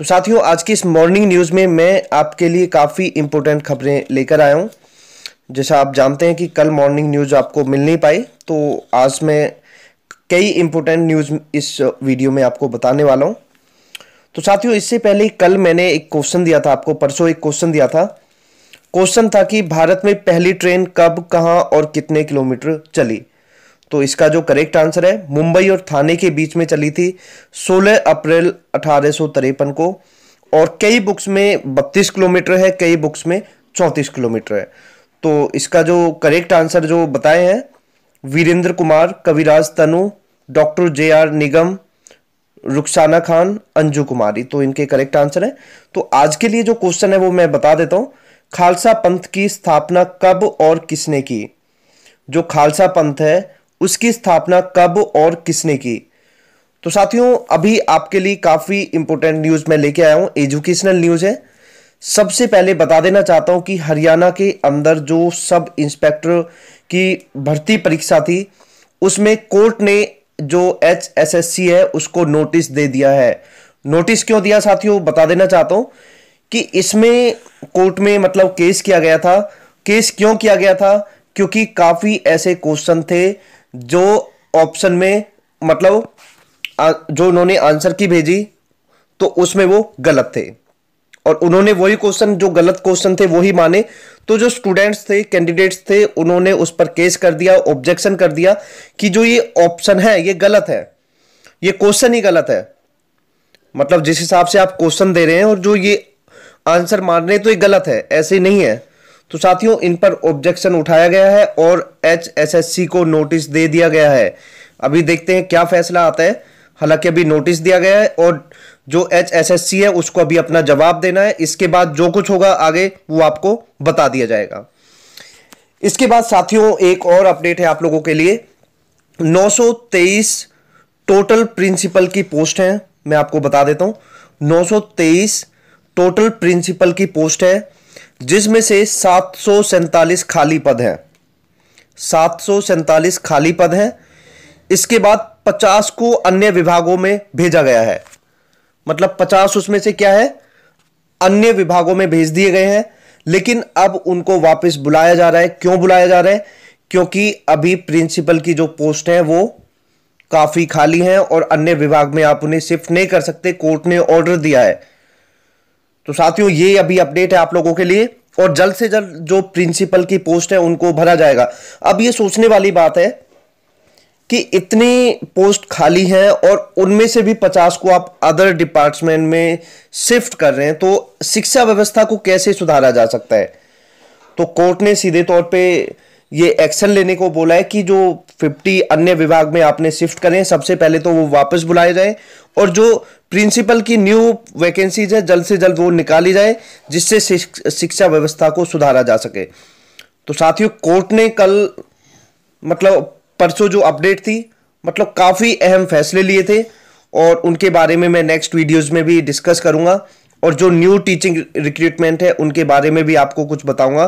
तो साथियों आज की इस मॉर्निंग न्यूज़ में मैं आपके लिए काफ़ी इम्पोर्टेंट खबरें लेकर आया हूँ जैसा आप जानते हैं कि कल मॉर्निंग न्यूज़ आपको मिल नहीं पाई तो आज मैं कई इम्पोर्टेंट न्यूज़ इस वीडियो में आपको बताने वाला हूँ तो साथियों इससे पहले कल मैंने एक क्वेश्चन दिया था आपको परसों एक क्वेश्चन दिया था क्वेश्चन था कि भारत में पहली ट्रेन कब कहाँ और कितने किलोमीटर चली तो इसका जो करेक्ट आंसर है मुंबई और थाने के बीच में चली थी 16 अप्रैल अठारह को और कई बुक्स में 32 किलोमीटर है कई बुक्स में 34 किलोमीटर है तो इसका जो करेक्ट आंसर जो बताए हैं Virendra Kumar Kaviraj Tanu doctor J R Nigam Rukhsana Khan Anju Kumari तो इनके करेक्ट आंसर है तो आज के लिए जो क्वेश्चन है वो मैं बता देता हूँ खालसा पंथ की स्थापना कब और किसने की जो खालसा पंथ है उसकी स्थापना कब और किसने की तो साथियों अभी आपके लिए काफ़ी इंपोर्टेंट न्यूज़ मैं लेके आया हूँ एजुकेशनल न्यूज़ है सबसे पहले बता देना चाहता हूँ कि हरियाणा के अंदर जो सब इंस्पेक्टर की भर्ती परीक्षा थी उसमें कोर्ट ने जो एच एस एस सी है उसको नोटिस दे दिया है नोटिस क्यों दिया साथियों बता देना चाहता हूँ कि इसमें कोर्ट में मतलब केस किया गया था केस क्यों किया गया था क्योंकि काफ़ी ऐसे क्वेश्चन थे जो ऑप्शन में मतलब जो उन्होंने आंसर की भेजी तो उसमें वो गलत थे और उन्होंने वही क्वेश्चन जो गलत क्वेश्चन थे वही माने तो जो स्टूडेंट्स थे कैंडिडेट्स थे उन्होंने उस पर केस कर दिया ऑब्जेक्शन कर दिया कि जो ये ऑप्शन है ये गलत है ये क्वेश्चन ही गलत है मतलब जिस हिसाब से आप क्वेश्चन दे रहे हैं और जो ये आंसर मान रहे हैं तो ये गलत है ऐसे नहीं है तो साथियों इन पर ऑब्जेक्शन उठाया गया है और एचएसएससी को नोटिस दे दिया गया है अभी देखते हैं क्या फैसला आता है हालांकि अभी नोटिस दिया गया है और जो एचएसएससी है उसको अभी अपना जवाब देना है इसके बाद जो कुछ होगा आगे वो आपको बता दिया जाएगा इसके बाद साथियों एक और अपडेट है आप लोगों के लिए तेईस टोटल प्रिंसिपल की पोस्ट है मैं आपको बता देता हूं तेईस टोटल प्रिंसिपल की पोस्ट है जिसमें से सात खाली पद हैं सात खाली पद हैं इसके बाद 50 को अन्य विभागों में भेजा गया है मतलब 50 उसमें से क्या है अन्य विभागों में भेज दिए गए हैं लेकिन अब उनको वापस बुलाया जा रहा है क्यों बुलाया जा रहा है क्योंकि अभी प्रिंसिपल की जो पोस्ट है वो काफ़ी खाली हैं और अन्य विभाग में आप उन्हें शिफ्ट नहीं कर सकते कोर्ट ने ऑर्डर दिया है तो साथियों ये अभी अपडेट है आप लोगों के लिए और जल्द से जल्द जो प्रिंसिपल की पोस्ट है उनको भरा जाएगा अब ये सोचने वाली बात है कि इतनी पोस्ट खाली हैं और उनमें से भी पचास को आप अदर डिपार्टमेंट में शिफ्ट कर रहे हैं तो शिक्षा व्यवस्था को कैसे सुधारा जा सकता है तो कोर्ट ने सीधे तौर पे ये एक्शन लेने को बोला है कि जो 50 अन्य विभाग में आपने शिफ्ट करें सबसे पहले तो वो वापस बुलाए जाएं और जो प्रिंसिपल की न्यू वैकेंसीज है जल्द से जल्द वो निकाली जाए जिससे शिक्षा व्यवस्था को सुधारा जा सके तो साथियों कोर्ट ने कल मतलब परसों जो अपडेट थी मतलब काफ़ी अहम फैसले लिए थे और उनके बारे में मैं नेक्स्ट वीडियोस में भी डिस्कस करूंगा और जो न्यू टीचिंग रिक्रूटमेंट है उनके बारे में भी आपको कुछ बताऊंगा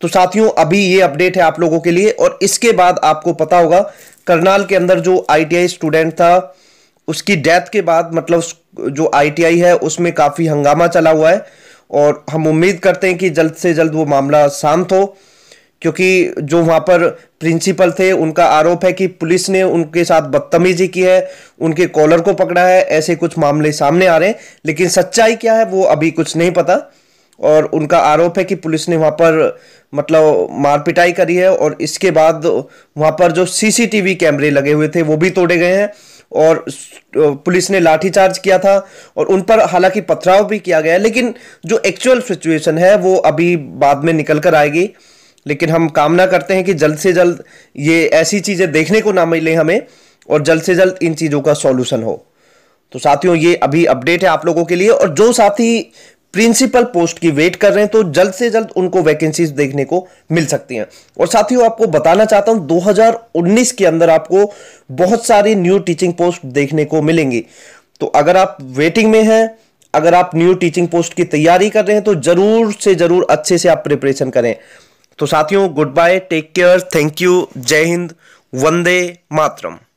तो साथियों अभी ये अपडेट है आप लोगों के लिए और इसके बाद आपको पता होगा करनाल के अंदर जो आई स्टूडेंट था उसकी डेथ के बाद मतलब जो आईटीआई है उसमें काफ़ी हंगामा चला हुआ है और हम उम्मीद करते हैं कि जल्द से जल्द वो मामला शांत हो क्योंकि जो वहाँ पर प्रिंसिपल थे उनका आरोप है कि पुलिस ने उनके साथ बदतमीजी की है उनके कॉलर को पकड़ा है ऐसे कुछ मामले सामने आ रहे हैं लेकिन सच्चाई क्या है वो अभी कुछ नहीं पता और उनका आरोप है कि पुलिस ने वहाँ पर मतलब मारपिटाई करी है और इसके बाद वहाँ पर जो सीसीटीवी कैमरे लगे हुए थे वो भी तोड़े गए हैं और पुलिस ने लाठीचार्ज किया था और उन पर हालांकि पथराव भी किया गया लेकिन जो एक्चुअल सिचुएशन है वो अभी बाद में निकल कर आएगी लेकिन हम कामना करते हैं कि जल्द से जल्द ये ऐसी चीज़ें देखने को ना मिले हमें और जल्द से जल्द इन चीज़ों का सॉल्यूशन हो तो साथियों ये अभी अपडेट है आप लोगों के लिए और जो साथी प्रिंसिपल पोस्ट की वेट कर रहे हैं तो जल्द से जल्द उनको वैकेंसीज देखने को मिल सकती हैं और साथ ही आपको बताना चाहता हूं 2019 के अंदर आपको बहुत सारी न्यू टीचिंग पोस्ट देखने को मिलेंगी तो अगर आप वेटिंग में हैं अगर आप न्यू टीचिंग पोस्ट की तैयारी कर रहे हैं तो जरूर से जरूर अच्छे से आप प्रिपरेशन करें तो साथियों good bye take care thank you जय हिंद वंदे मातरम